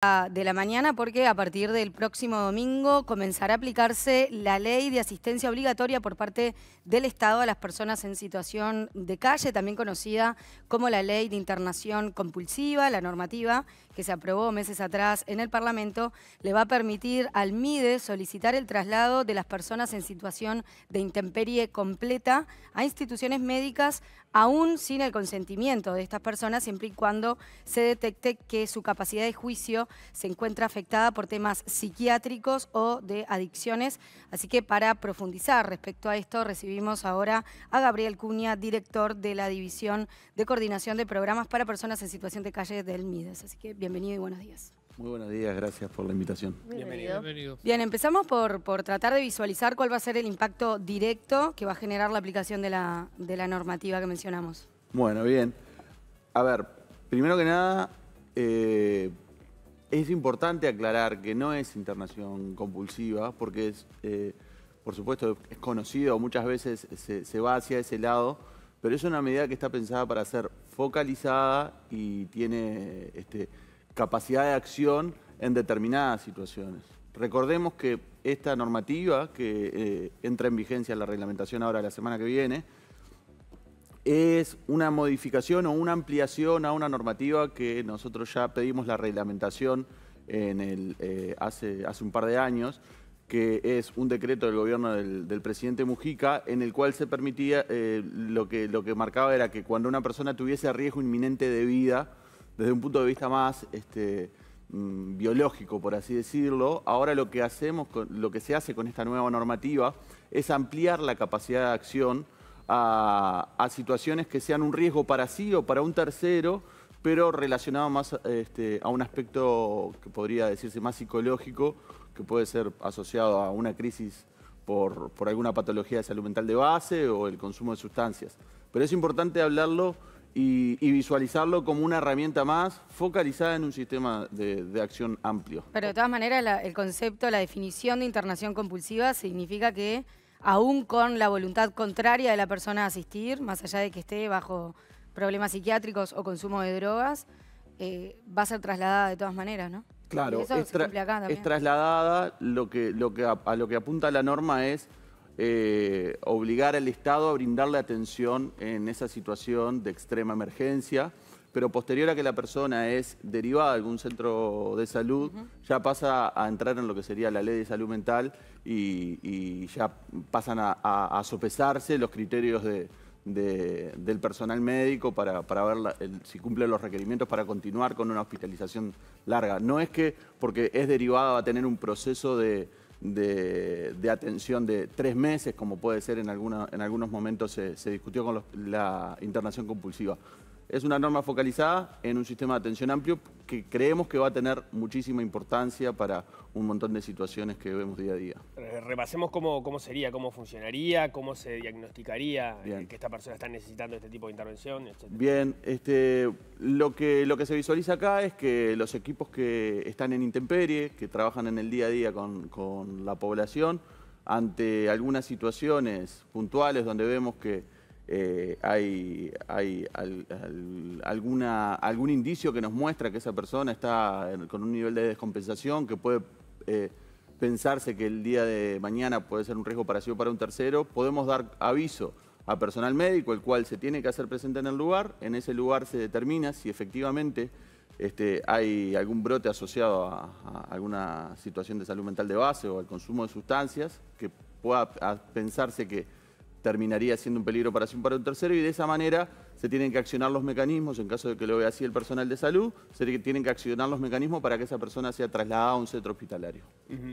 Ah, de la mañana porque a partir del próximo domingo comenzará a aplicarse la ley de asistencia obligatoria por parte del Estado a las personas en situación de calle, también conocida como la ley de internación compulsiva, la normativa que se aprobó meses atrás en el Parlamento, le va a permitir al MIDE solicitar el traslado de las personas en situación de intemperie completa a instituciones médicas aún sin el consentimiento de estas personas, siempre y cuando se detecte que su capacidad de juicio se encuentra afectada por temas psiquiátricos o de adicciones. Así que para profundizar respecto a esto, recibimos ahora a Gabriel Cuña, director de la División de Coordinación de Programas para Personas en Situación de Calle del MIDES. Así que bienvenido y buenos días. Muy buenos días, gracias por la invitación. Bienvenido. Bien, empezamos por, tratar de visualizar cuál va a ser el impacto directo que va a generar la aplicación de la, normativa que mencionamos. Bueno, bien. A ver, primero que nada, eh, es importante aclarar que no es internación compulsiva, porque es, eh, por supuesto, es conocido, muchas veces se, se va hacia ese lado, pero es una medida que está pensada para ser focalizada y tiene... Este, capacidad de acción en determinadas situaciones. Recordemos que esta normativa, que eh, entra en vigencia la reglamentación ahora la semana que viene, es una modificación o una ampliación a una normativa que nosotros ya pedimos la reglamentación eh, hace, hace un par de años, que es un decreto del gobierno del, presidente Mujica, en el cual se permitía, eh, lo, que, lo que marcaba era que cuando una persona tuviese riesgo inminente de vida, desde un punto de vista más este, mm, biológico, por así decirlo, ahora lo que, hacemos, lo que se hace con esta nueva normativa es ampliar la capacidad de acción a, situaciones que sean un riesgo para sí o para un tercero, pero relacionado más este, a un aspecto que podría decirse más psicológico, que puede ser asociado a una crisis por, por alguna patología de salud mental de base o el consumo de sustancias. Pero es importante hablarlo y, visualizarlo como una herramienta más focalizada en un sistema de, acción amplio. Pero de todas maneras, el concepto, la definición de internación compulsiva significa que aún con la voluntad contraria de la persona a asistir, más allá de que esté bajo problemas psiquiátricos o consumo de drogas, eh, va a ser trasladada de todas maneras, ¿no? Claro, es, trasladada, lo que, lo que a lo que apunta la norma es eh, obligar al Estado a brindarle atención en esa situación de extrema emergencia, pero posterior a que la persona es derivada de algún centro de salud, ya pasa a entrar en lo que sería la ley de salud mental y, ya pasan a, sopesarse los criterios del personal médico para, ver si cumple los requerimientos para continuar con una hospitalización larga. No es que porque es derivada va a tener un proceso de de, atención de tres meses, como puede ser en, alguna, en algunos momentos se, discutió con la internación compulsiva. Es una norma focalizada en un sistema de atención amplio que creemos que va a tener muchísima importancia para un montón de situaciones que vemos día a día. Eh, repasemos cómo, cómo sería, cómo funcionaría, cómo se diagnosticaría eh, que esta persona está necesitando este tipo de intervención, etc. Bien, este, lo, que, lo que se visualiza acá es que los equipos que están en intemperie, que trabajan en el día a día con la población, ante algunas situaciones puntuales donde vemos que eh, hay, alguna, algún indicio que nos muestra que esa persona está con un nivel de descompensación que puede eh, pensarse que el día de mañana puede ser un riesgo para sí o para un tercero, podemos dar aviso a personal médico, el cual se tiene que hacer presente en el lugar, en ese lugar se determina si efectivamente este, hay algún brote asociado a alguna situación de salud mental de base o al consumo de sustancias que pueda pensarse que terminaría siendo un peligro para, para un tercero y de esa manera se tienen que accionar los mecanismos, en caso de que lo vea así el personal de salud, se tienen que accionar los mecanismos para que esa persona sea trasladada a un centro hospitalario.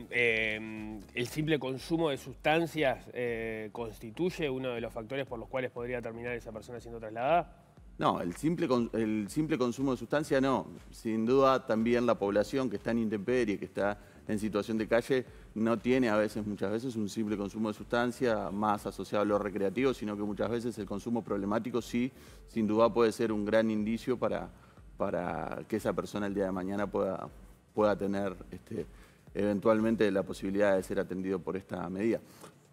Eh, ¿El simple consumo de sustancias eh, constituye uno de los factores por los cuales podría terminar esa persona siendo trasladada? No, el simple, el simple consumo de sustancias no. Sin duda también la población que está en intemperie, que está en situación de calle no tiene a veces, muchas veces, un simple consumo de sustancia más asociado a lo recreativo, sino que muchas veces el consumo problemático sí, sin duda puede ser un gran indicio para, para que esa persona el día de mañana pueda, pueda tener este, eventualmente la posibilidad de ser atendido por esta medida.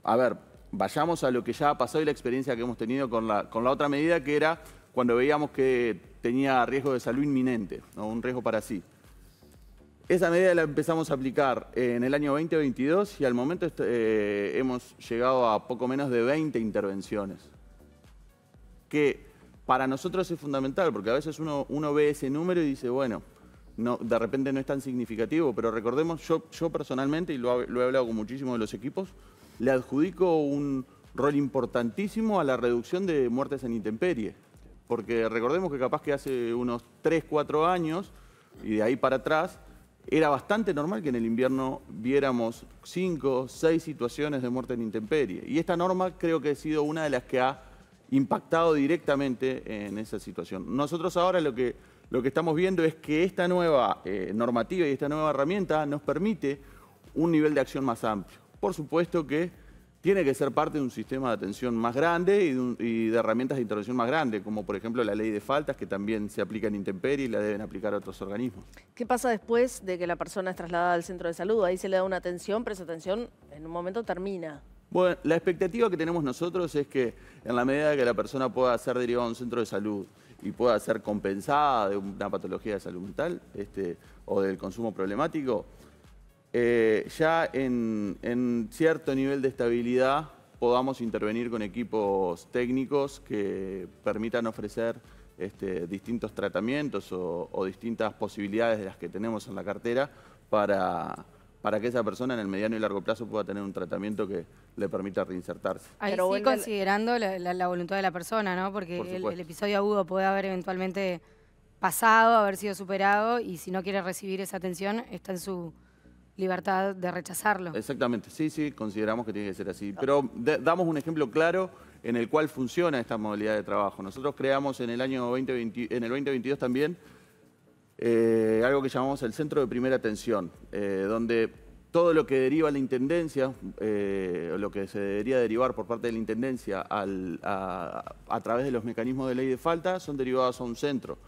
A ver, vayamos a lo que ya ha pasado y la experiencia que hemos tenido con la, con la otra medida, que era cuando veíamos que tenía riesgo de salud inminente, un riesgo para sí. Esa medida la empezamos a aplicar eh, en el año 2022 y al momento eh, hemos llegado a poco menos de 20 intervenciones. Que para nosotros es fundamental, porque a veces uno, ve ese número y dice, bueno, no, de repente no es tan significativo, pero recordemos, yo, personalmente, y lo, lo he hablado con muchísimos de los equipos, le adjudico un rol importantísimo a la reducción de muertes en intemperie. Porque recordemos que capaz que hace unos 3, 4 años, y de ahí para atrás, era bastante normal que en el invierno viéramos cinco, seis situaciones de muerte en intemperie. Y esta norma creo que ha sido una de las que ha impactado directamente en esa situación. Nosotros ahora lo que, lo que estamos viendo es que esta nueva eh, normativa y esta nueva herramienta nos permite un nivel de acción más amplio. Por supuesto que tiene que ser parte de un sistema de atención más grande y de, herramientas de intervención más grande, como por ejemplo la ley de faltas, que también se aplica en Intemperie y la deben aplicar otros organismos. ¿Qué pasa después de que la persona es trasladada al centro de salud? Ahí se le da una atención, pero esa atención en un momento termina. Bueno, la expectativa que tenemos nosotros es que en la medida que la persona pueda ser derivada a un centro de salud y pueda ser compensada de una patología de salud mental este, o del consumo problemático, eh, ya en, cierto nivel de estabilidad podamos intervenir con equipos técnicos que permitan ofrecer este, distintos tratamientos o, distintas posibilidades de las que tenemos en la cartera para, para que esa persona en el mediano y largo plazo pueda tener un tratamiento que le permita reinsertarse. Ahí sí considerando la, voluntad de la persona, ¿no? Porque el episodio agudo puede haber eventualmente pasado, haber sido superado y si no quiere recibir esa atención está en su libertad de rechazarlo. Exactamente, sí, sí, consideramos que tiene que ser así. Pero damos un ejemplo claro en el cual funciona esta modalidad de trabajo. Nosotros creamos en el año 2020, en el 2022 también eh, algo que llamamos el centro de primera atención, eh, donde todo lo que deriva la intendencia, eh, lo que se debería derivar por parte de la intendencia a, través de los mecanismos de ley de falta, son derivados a un centro,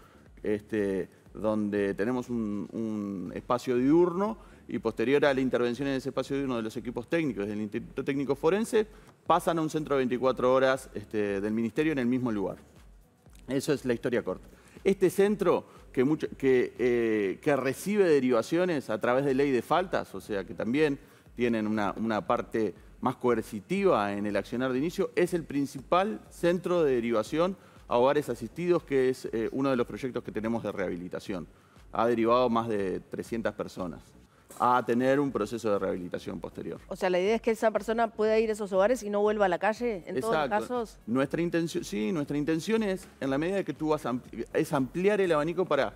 este, donde tenemos un espacio diurno y posterior a la intervención en ese espacio de uno de los equipos técnicos del Instituto Técnico Forense, pasan a un centro de 24 horas este, del Ministerio en el mismo lugar. Eso es la historia corta. Este centro que, eh, recibe derivaciones a través de ley de faltas, o sea que también tienen una, parte más coercitiva en el accionar de inicio, es el principal centro de derivación a hogares asistidos, que es eh, uno de los proyectos que tenemos de rehabilitación. Ha derivado más de 300 personas a tener un proceso de rehabilitación posterior. O sea, la idea es que esa persona pueda ir a esos hogares y no vuelva a la calle en todos los casos. Nuestra intención, sí, nuestra intención es, en la medida que tú vas a es ampliar el abanico para,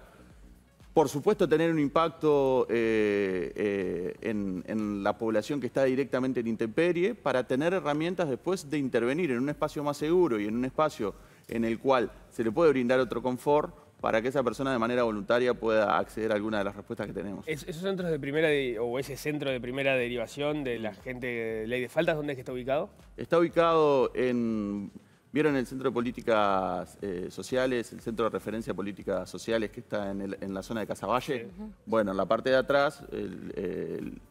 por supuesto, tener un impacto eh, eh, en, la población que está directamente en intemperie, para tener herramientas después de intervenir en un espacio más seguro y en un espacio en el cual se le puede brindar otro confort para que esa persona de manera voluntaria pueda acceder a alguna de las respuestas que tenemos. ¿Esos centros de primera o ese centro de primera derivación de la gente de ley de faltas, dónde es que está ubicado? Está ubicado en Vieron el Centro de Políticas eh, Sociales, el Centro de Referencia de Políticas Sociales que está en, la zona de Casaballe. Bueno, en la parte de atrás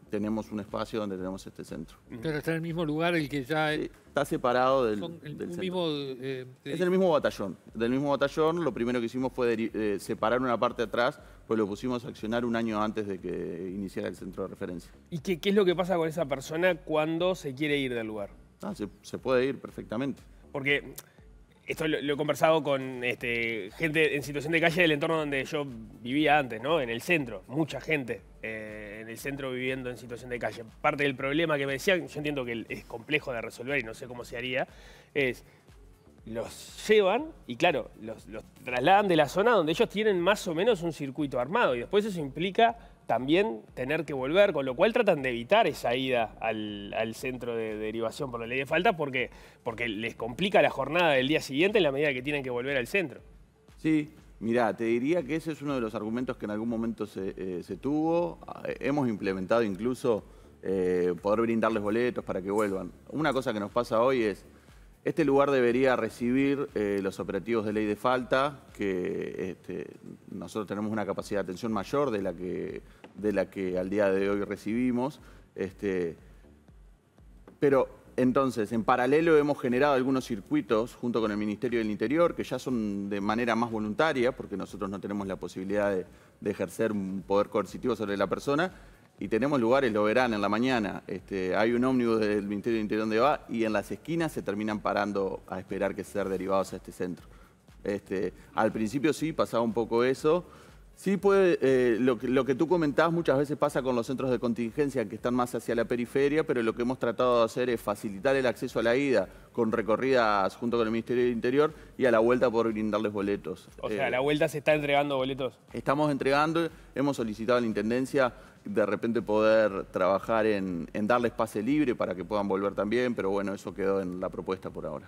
tenemos un espacio donde tenemos este centro. Pero está en el mismo lugar el que ya... está separado del, Mismo, eh, Es el mismo batallón. Del mismo batallón lo primero que hicimos fue eh, separar una parte de atrás, pues lo pusimos a accionar un año antes de que iniciara el Centro de Referencia. ¿Y qué, es lo que pasa con esa persona cuando se quiere ir del lugar? Ah, se puede ir perfectamente. Porque esto lo, he conversado con este, gente en situación de calle del entorno donde yo vivía antes, ¿no? En el centro, mucha gente eh, en el centro viviendo en situación de calle. Parte del problema que me decían, yo entiendo que es complejo de resolver y no sé cómo se haría, es los llevan y claro, los trasladan de la zona donde ellos tienen más o menos un circuito armado y después eso implica también tener que volver, con lo cual tratan de evitar esa ida al, centro de derivación por la ley de falta porque, les complica la jornada del día siguiente en la medida que tienen que volver al centro. Sí, Mirá, te diría que ese es uno de los argumentos que en algún momento se, eh, tuvo. Ah, hemos implementado incluso eh, poder brindarles boletos para que vuelvan. Una cosa que nos pasa hoy es, este lugar debería recibir eh, los operativos de ley de falta, que este, nosotros tenemos una capacidad de atención mayor de la que de la que al día de hoy recibimos. Este, pero entonces, en paralelo hemos generado algunos circuitos junto con el Ministerio del Interior, que ya son de manera más voluntaria, porque nosotros no tenemos la posibilidad de, ejercer un poder coercitivo sobre la persona, y tenemos lugares, lo verán en la mañana, este, hay un ómnibus del Ministerio del Interior donde va, y en las esquinas se terminan parando a esperar que sean derivados a este centro. Este, al principio sí pasaba un poco eso, Sí, puede, eh, lo, que tú comentabas muchas veces pasa con los centros de contingencia que están más hacia la periferia, pero lo que hemos tratado de hacer es facilitar el acceso a la ida con recorridas junto con el Ministerio del Interior y a la vuelta por brindarles boletos. O sea, eh, a la vuelta se está entregando boletos. Estamos entregando, hemos solicitado a la Intendencia de repente poder trabajar en, en darles pase libre para que puedan volver también, pero bueno, eso quedó en la propuesta por ahora.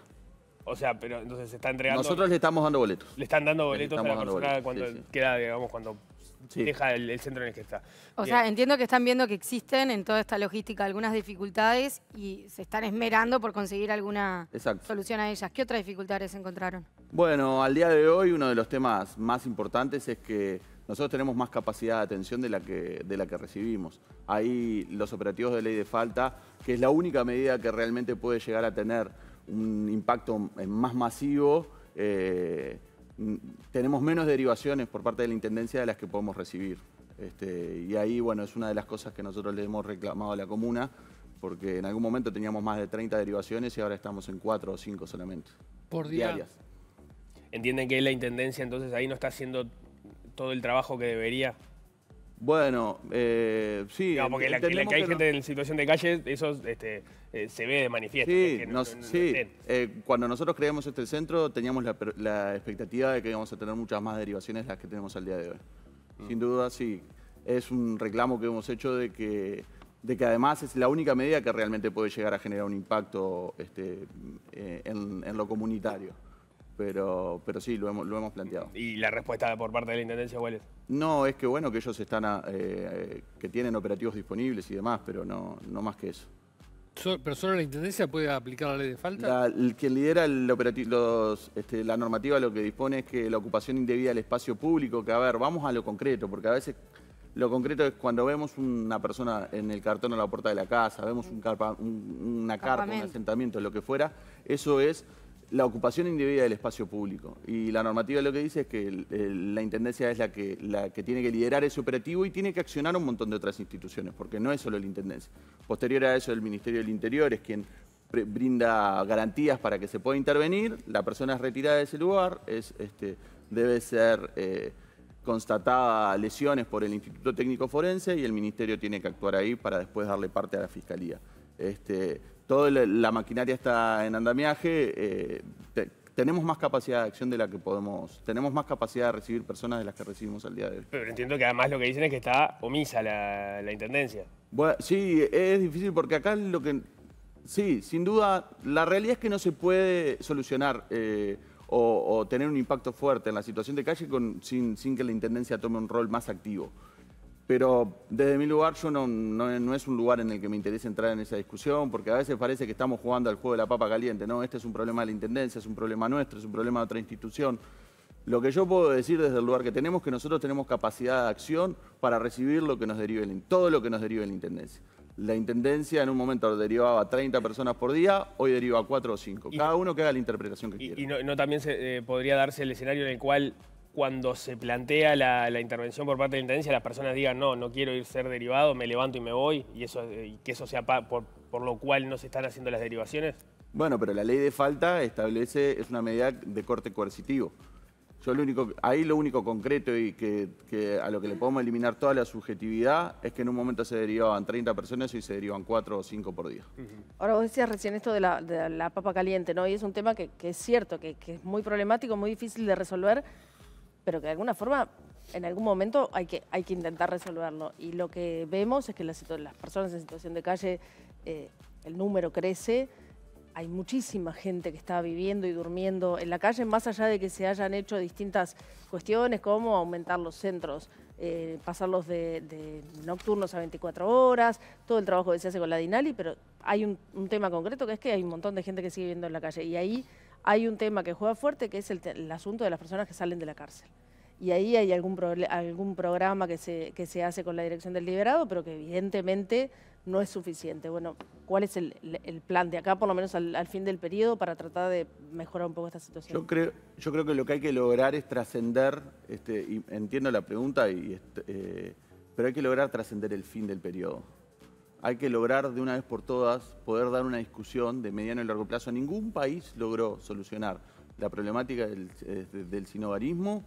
O sea, pero entonces se está entregando. Nosotros le estamos dando boletos. Le están dando boletos a la persona cuando queda, digamos, cuando deja el, centro en el que está. O sea, entiendo que están viendo que existen en toda esta logística algunas dificultades y se están esmerando por conseguir alguna solución a ellas. ¿Qué otras dificultades encontraron? Bueno, al día de hoy uno de los temas más importantes es que nosotros tenemos más capacidad de atención de la que, de la que recibimos. Ahí los operativos de ley de falta, que es la única medida que realmente puede llegar a tener un impacto eh, más masivo, eh, tenemos menos derivaciones por parte de la Intendencia de las que podemos recibir. Este, y ahí, bueno, es una de las cosas que nosotros le hemos reclamado a la comuna, porque en algún momento teníamos más de 30 derivaciones y ahora estamos en 4 o 5 solamente. Por Diarias. ¿Entienden que la Intendencia entonces ahí no está haciendo todo el trabajo que debería? Bueno, eh, sí. No, porque la, que hay gente en situación de calle, eso este, eh, se ve de manifiesto. Sí, sí. Eh, cuando nosotros creamos este centro teníamos la, expectativa de que íbamos a tener muchas más derivaciones de las que tenemos al día de hoy. Mm. Sin duda, sí. Es un reclamo que hemos hecho de que, de que además es la única medida que realmente puede llegar a generar un impacto este, en lo comunitario pero, pero sí, lo hemos, lo hemos planteado. ¿Y la respuesta por parte de la Intendencia cuál No, es que bueno que ellos están, eh, que tienen operativos disponibles y demás, pero no, no más que eso. ¿Pero solo la Intendencia puede aplicar la ley de falta? quien lidera este, la normativa lo que dispone es que la ocupación indebida del espacio público, que a ver, vamos a lo concreto, porque a veces lo concreto es cuando vemos una persona en el cartón a la puerta de la casa, vemos una carpa, un asentamiento, lo que fuera, eso es la ocupación indebida del espacio público. Y la normativa lo que dice es que la Intendencia es la que, tiene que liderar ese operativo y tiene que accionar un montón de otras instituciones, porque no es solo la Intendencia. Posterior a eso, el Ministerio del Interior es quien brinda garantías para que se pueda intervenir, la persona es retirada de ese lugar, es, este, debe ser eh, constatada lesiones por el Instituto Técnico Forense y el Ministerio tiene que actuar ahí para después darle parte a la Fiscalía. Este, toda la maquinaria está en andamiaje, eh, tenemos más capacidad de acción de la que podemos, tenemos más capacidad de recibir personas de las que recibimos al día de hoy. Pero entiendo que además lo que dicen es que está omisa la, Intendencia. sí, es difícil porque acá lo que... Sí, sin duda, la realidad es que no se puede solucionar eh, o, tener un impacto fuerte en la situación de calle sin que la Intendencia tome un rol más activo pero desde mi lugar yo no, es un lugar en el que me interese entrar en esa discusión, porque a veces parece que estamos jugando al juego de la papa caliente, ¿no? Este es un problema de la Intendencia, es un problema nuestro, es un problema de otra institución. Lo que yo puedo decir desde el lugar que tenemos es que nosotros tenemos capacidad de acción para recibir lo que nos derive todo lo que nos derive la Intendencia. La Intendencia en un momento derivaba 30 personas por día, hoy deriva 4 o 5. Cada uno que haga la interpretación que quiera. ¿Y no, también se, eh, podría darse el escenario en el cual cuando se plantea la, intervención por parte de la Intendencia, las personas digan, no, no quiero ir ser derivado, me levanto y me voy, y, eso, eh, que eso sea por, lo cual no se están haciendo las derivaciones? Bueno, pero la ley de falta establece, es una medida de corte coercitivo. Yo lo único, ahí lo único concreto y que, a lo que le podemos eliminar toda la subjetividad es que en un momento se derivaban 30 personas y se derivan 4 o 5 por día. Ahora vos decías recién esto de la, papa caliente, ¿no? Y es un tema que, es cierto, que, que, es muy problemático, muy difícil de resolver, pero que de alguna forma en algún momento hay que, hay que intentar resolverlo. Y lo que vemos es que las, personas en situación de calle, eh, el número crece, hay muchísima gente que está viviendo y durmiendo en la calle, más allá de que se hayan hecho distintas cuestiones como aumentar los centros, eh, pasarlos de, nocturnos a 24 horas, todo el trabajo que se hace con la Dinali, pero hay un, tema concreto que es que hay un montón de gente que sigue viviendo en la calle y ahí hay un tema que juega fuerte que es el asunto de las personas que salen de la cárcel y ahí hay algún, algún programa que se, se hace con la dirección del liberado, pero que evidentemente no es suficiente. Bueno, ¿cuál es el, plan de acá, por lo menos al, fin del periodo, para tratar de mejorar un poco esta situación? Yo creo, yo creo que lo que hay que lograr es trascender, este, entiendo la pregunta, este, eh, pero hay que lograr trascender el fin del periodo. Hay que lograr de una vez por todas poder dar una discusión de mediano y largo plazo. Ningún país logró solucionar la problemática del, este, del sinovarismo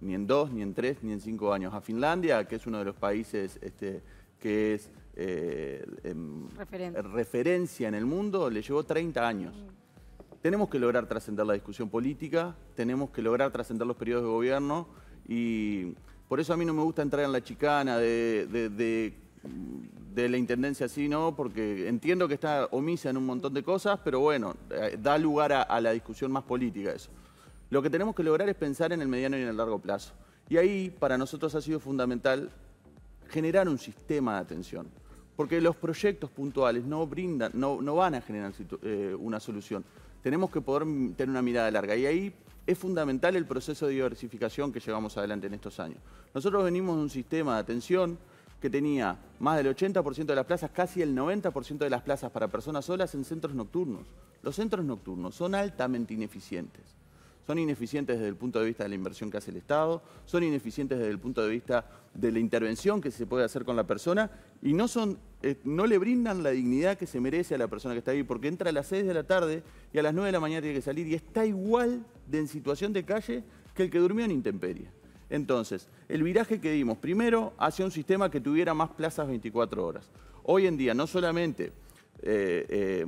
ni en dos, ni en tres, ni en cinco años. A Finlandia, que es uno de los países este, que es eh, em, referencia en el mundo, le llevó 30 años. Mm. Tenemos que lograr trascender la discusión política, tenemos que lograr trascender los periodos de gobierno y por eso a mí no me gusta entrar en la chicana de, la intendencia así, ¿no? Porque entiendo que está omisa en un montón de cosas, pero bueno, eh, da lugar a la discusión más política eso. Lo que tenemos que lograr es pensar en el mediano y en el largo plazo. Y ahí para nosotros ha sido fundamental generar un sistema de atención. Porque los proyectos puntuales no brindan, no, van a generar eh, una solución. Tenemos que poder tener una mirada larga. Y ahí es fundamental el proceso de diversificación que llevamos adelante en estos años. Nosotros venimos de un sistema de atención que tenía más del 80% de las plazas, casi el 90% de las plazas para personas solas en centros nocturnos. Los centros nocturnos son altamente ineficientes. Son ineficientes desde el punto de vista de la inversión que hace el Estado, son ineficientes desde el punto de vista de la intervención que se puede hacer con la persona y no, son, eh, no le brindan la dignidad que se merece a la persona que está ahí, porque entra a las 6 de la tarde y a las 9 de la mañana tiene que salir y está igual de en situación de calle que el que durmió en intemperie. Entonces, el viraje que dimos, primero, hacia un sistema que tuviera más plazas 24 horas. Hoy en día, no solamente eh, eh,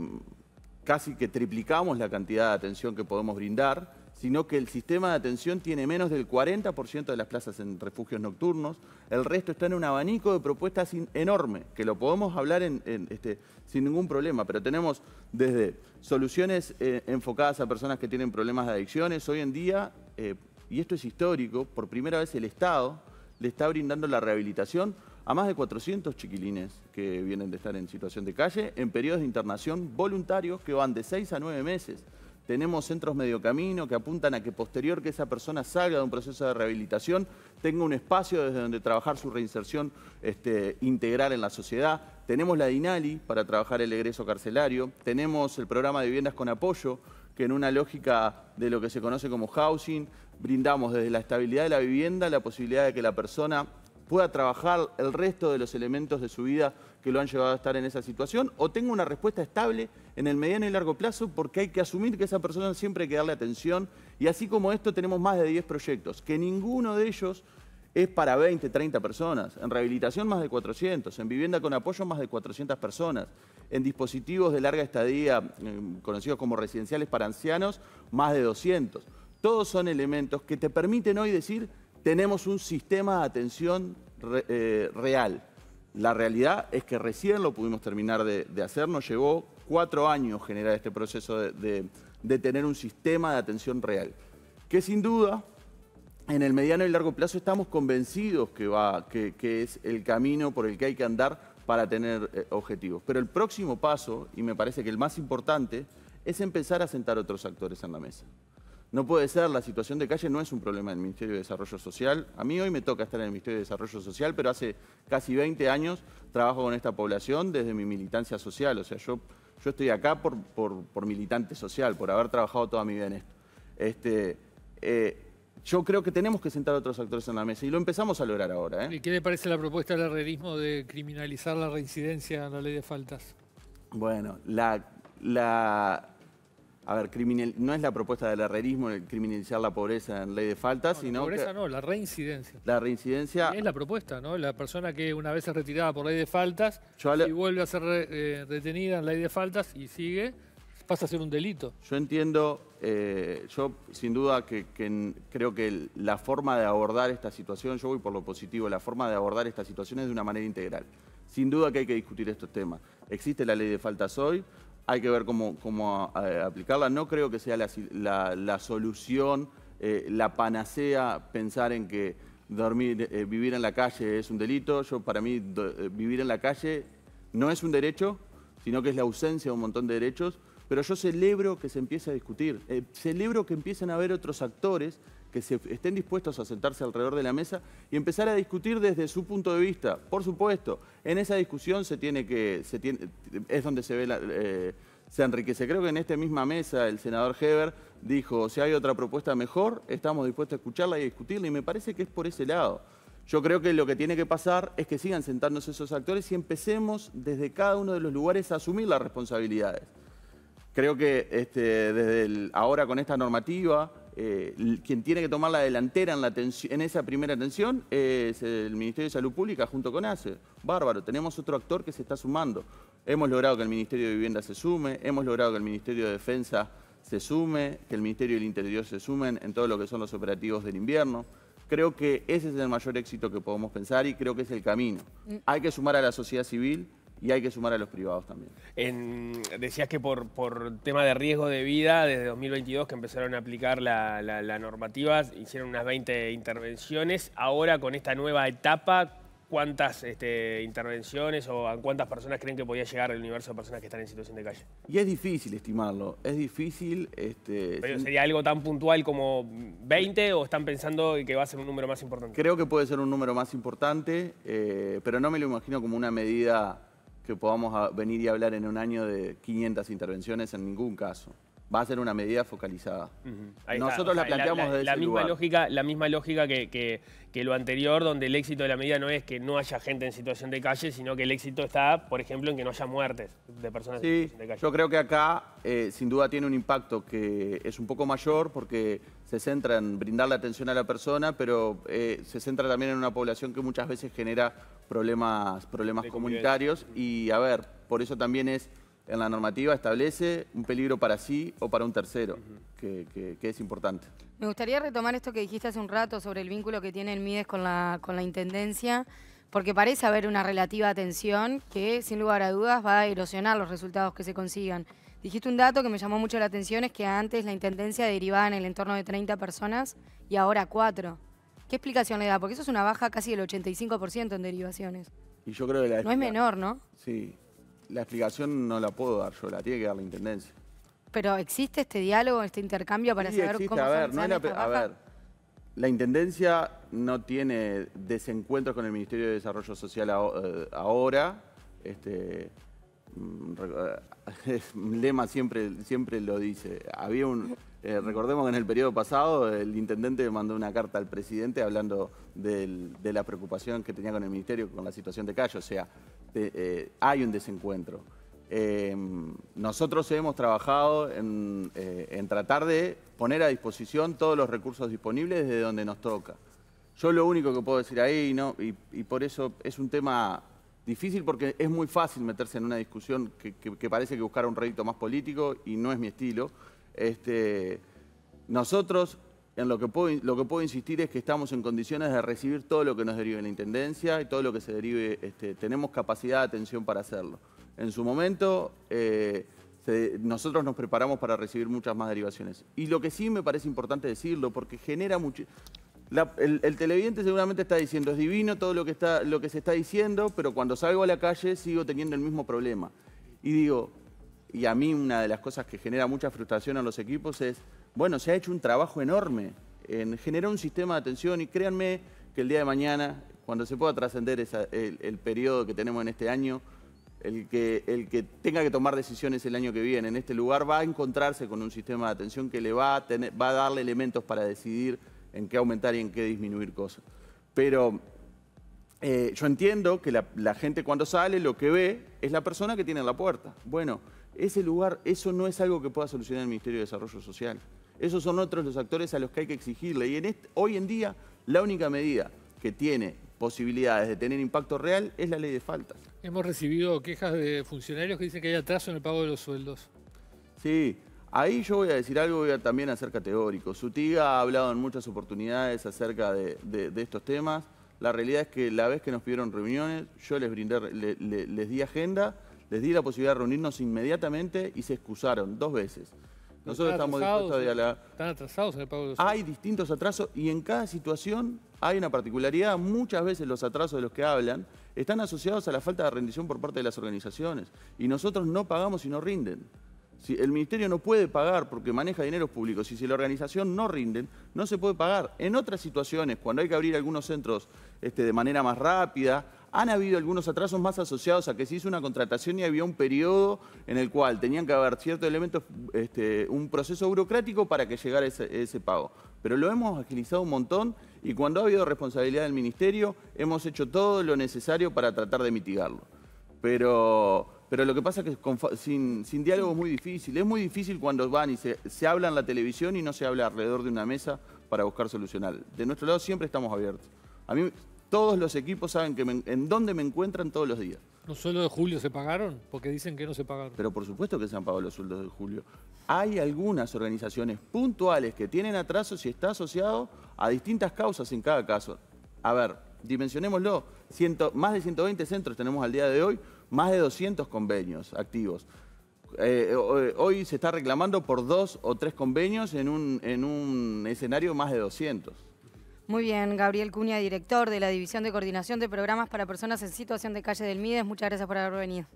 casi que triplicamos la cantidad de atención que podemos brindar, sino que el sistema de atención tiene menos del 40% de las plazas en refugios nocturnos, el resto está en un abanico de propuestas enorme, que lo podemos hablar en, este, sin ningún problema, pero tenemos desde soluciones eh, enfocadas a personas que tienen problemas de adicciones, hoy en día, eh, y esto es histórico, por primera vez el Estado le está brindando la rehabilitación a más de 400 chiquilines que vienen de estar en situación de calle en periodos de internación voluntarios que van de 6 a 9 meses tenemos centros medio camino que apuntan a que posterior que esa persona salga de un proceso de rehabilitación, tenga un espacio desde donde trabajar su reinserción este, integral en la sociedad. Tenemos la DINALI para trabajar el egreso carcelario. Tenemos el programa de viviendas con apoyo, que en una lógica de lo que se conoce como housing, brindamos desde la estabilidad de la vivienda la posibilidad de que la persona pueda trabajar el resto de los elementos de su vida lo han llevado a estar en esa situación, o tengo una respuesta estable en el mediano y largo plazo, porque hay que asumir que esa persona siempre hay que darle atención. Y así como esto, tenemos más de 10 proyectos, que ninguno de ellos es para 20, 30 personas, en rehabilitación más de 400, en vivienda con apoyo más de 400 personas, en dispositivos de larga estadía, eh, conocidos como residenciales para ancianos, más de 200. Todos son elementos que te permiten hoy decir, tenemos un sistema de atención eh, real. La realidad es que recién lo pudimos terminar de, hacer, nos llevó cuatro años generar este proceso de, tener un sistema de atención real, que sin duda en el mediano y largo plazo estamos convencidos que, es el camino por el que hay que andar para tener eh, objetivos. Pero el próximo paso, y me parece que el más importante, es empezar a sentar otros actores en la mesa. No puede ser, la situación de calle no es un problema del Ministerio de Desarrollo Social. A mí hoy me toca estar en el Ministerio de Desarrollo Social, pero hace casi 20 años trabajo con esta población desde mi militancia social. O sea, yo, yo estoy acá por, por, militante social, por haber trabajado toda mi vida en esto. Este, eh, yo creo que tenemos que sentar a otros actores en la mesa y lo empezamos a lograr ahora. ¿eh? ¿Y qué le parece la propuesta del herrerismo de criminalizar la reincidencia en la ley de faltas? Bueno, la, la a ver, criminal, no es la propuesta del herrerismo el criminalizar la pobreza en ley de faltas, sino... La pobreza no, la reincidencia. La reincidencia... Es la propuesta, ¿no? La persona que una vez es retirada por ley de faltas y vuelve a ser eh, retenida en ley de faltas y sigue, pasa a ser un delito. Yo entiendo, eh, yo sin duda que, creo que la forma de abordar esta situación, yo voy por lo positivo, la forma de abordar esta situación es de una manera integral. Sin duda que hay que discutir estos temas. Existe la ley de faltas hoy, hay que ver cómo, cómo eh, aplicarla. No creo que sea la, la, solución, eh, la panacea pensar en que dormir, eh, vivir en la calle es un delito. Yo para mí vivir en la calle no es un derecho, sino que es la ausencia de un montón de derechos. Pero yo celebro que se empiece a discutir, celebro que empiecen a haber otros actores que se estén dispuestos a sentarse alrededor de la mesa y empezar a discutir desde su punto de vista. Por supuesto, en esa discusión se tiene que, es donde se ve la, eh, se enriquece. Creo que en esta misma mesa el senador Heber dijo, si hay otra propuesta mejor, estamos dispuestos a escucharla y discutirla, y me parece que es por ese lado. Yo creo que lo que tiene que pasar es que sigan sentándose esos actores y empecemos desde cada uno de los lugares a asumir las responsabilidades. Creo que este, desde ahora con esta normativa eh, quien tiene que tomar la delantera en, la en esa primera atención es el Ministerio de Salud Pública junto con ACE. Bárbaro, tenemos otro actor que se está sumando. Hemos logrado que el Ministerio de Vivienda se sume, hemos logrado que el Ministerio de Defensa se sume, que el Ministerio del Interior se sumen en todo lo que son los operativos del invierno. Creo que ese es el mayor éxito que podemos pensar y creo que es el camino. Mm. Hay que sumar a la sociedad civil, y hay que sumar a los privados también. decías que por, tema de riesgo de vida, desde 2022 que empezaron a aplicar la, normativa, hicieron unas 20 intervenciones. Ahora con esta nueva etapa, ¿cuántas este, intervenciones o a cuántas personas creen que podía llegar el universo de personas que están en situación de calle? Y es difícil estimarlo, es difícil... Este, pero sería algo tan puntual como 20 o están pensando que va a ser un número más importante? Creo que puede ser un número más importante, eh, pero no me lo imagino como una medida que podamos venir y hablar en un año de 500 intervenciones en ningún caso va a ser una medida focalizada. Nosotros la planteamos desde la misma lógica, La misma lógica que, lo anterior, donde el éxito de la medida no es que no haya gente en situación de calle, sino que el éxito está, por ejemplo, en que no haya muertes de personas en situación de calle. Yo creo que acá, eh, sin duda, tiene un impacto que es un poco mayor porque se centra en brindar la atención a la persona, pero eh, se centra también en una población que muchas veces genera problemas, problemas comunitarios. Y, a ver, por eso también es en la normativa establece un peligro para sí o para un tercero, que, es importante. Me gustaría retomar esto que dijiste hace un rato sobre el vínculo que tiene el MIDES con la, con la Intendencia, porque parece haber una relativa tensión que, sin lugar a dudas, va a erosionar los resultados que se consigan. Dijiste un dato que me llamó mucho la atención, es que antes la Intendencia derivaba en el entorno de 30 personas y ahora 4. ¿Qué explicación le da? Porque eso es una baja casi del 85% en derivaciones. Y yo creo que la... No es menor, ¿no? Sí, la explicación no la puedo dar yo, la tiene que dar la intendencia. Pero existe este diálogo, este intercambio para saber cómo a ver, la intendencia no tiene desencuentros con el Ministerio de Desarrollo Social eh, ahora. Este, mm, Lema siempre, siempre lo dice. Había un, eh, recordemos que en el periodo pasado el intendente mandó una carta al presidente hablando de la preocupación que tenía con el ministerio con la situación de Calle. o sea, eh, hay un desencuentro. Em, nosotros hemos trabajado eh, en, tratar de poner a disposición todos los recursos disponibles desde donde nos toca. Yo lo único que puedo decir ahí, ¿no? y, por eso es un tema difícil porque es muy fácil meterse en una discusión que, parece que buscar un rédito más político y no es mi estilo. Este, nosotros, en lo que, puedo, insistir es que estamos en condiciones de recibir todo lo que nos derive la Intendencia y todo lo que se derive, este, tenemos capacidad de atención para hacerlo. En su momento, eh, nosotros nos preparamos para recibir muchas más derivaciones. Y lo que sí me parece importante decirlo, porque genera mucho... el, televidente seguramente está diciendo, es divino todo lo que, está, lo que se está diciendo, pero cuando salgo a la calle sigo teniendo el mismo problema. Y digo, y a mí una de las cosas que genera mucha frustración a los equipos es, bueno, se ha hecho un trabajo enorme en generar un sistema de atención y créanme que el día de mañana, cuando se pueda trascender el, periodo que tenemos en este año, el que, el que tenga que tomar decisiones el año que viene en este lugar va a encontrarse con un sistema de atención que le va a, tener, va a darle elementos para decidir en qué aumentar y en qué disminuir cosas. Pero eh, yo entiendo que la, gente cuando sale lo que ve es la persona que tiene la puerta. Bueno, ese lugar, eso no es algo que pueda solucionar el Ministerio de Desarrollo Social. Esos son otros los actores a los que hay que exigirle. Y en hoy en día, la única medida que tiene posibilidades de tener impacto real es la ley de faltas. Hemos recibido quejas de funcionarios que dicen que hay atraso en el pago de los sueldos. Sí, ahí yo voy a decir algo, voy a también hacer categórico. Sutiga ha hablado en muchas oportunidades acerca de, estos temas. La realidad es que la vez que nos pidieron reuniones, yo les, brindé, les di agenda les di la posibilidad de reunirnos inmediatamente y se excusaron dos veces. Nosotros estamos dispuestos a dialogar. Están atrasados en el pago de los Hay distintos atrasos y en cada situación hay una particularidad. Muchas veces los atrasos de los que hablan están asociados a la falta de rendición por parte de las organizaciones. Y nosotros no pagamos y no rinden. Si el ministerio no puede pagar porque maneja dineros públicos y si la organización no rinden, no se puede pagar. En otras situaciones, cuando hay que abrir algunos centros este, de manera más rápida, han habido algunos atrasos más asociados a que se hizo una contratación y había un periodo en el cual tenían que haber ciertos elementos, este, un proceso burocrático para que llegara ese, pago. Pero lo hemos agilizado un montón y cuando ha habido responsabilidad del Ministerio, hemos hecho todo lo necesario para tratar de mitigarlo. Pero pero lo que pasa es que sin, diálogo es muy difícil. Es muy difícil cuando van y se, habla en la televisión y no se habla alrededor de una mesa para buscar solucionar. De nuestro lado siempre estamos abiertos. A mí todos los equipos saben que en dónde me encuentran todos los días. ¿Los sueldos de julio se pagaron? Porque dicen que no se pagaron. Pero por supuesto que se han pagado los sueldos de julio. Hay algunas organizaciones puntuales que tienen atrasos y está asociado a distintas causas en cada caso. A ver, dimensionémoslo. más de 120 centros tenemos al día de hoy, más de 200 convenios activos. Eh, eh, hoy se está reclamando por dos o tres convenios en un, en un escenario más de 200. Muy bien, Gabriel Cuña, director de la División de Coordinación de Programas para Personas en Situación de Calle del Mides. Muchas gracias por haber venido.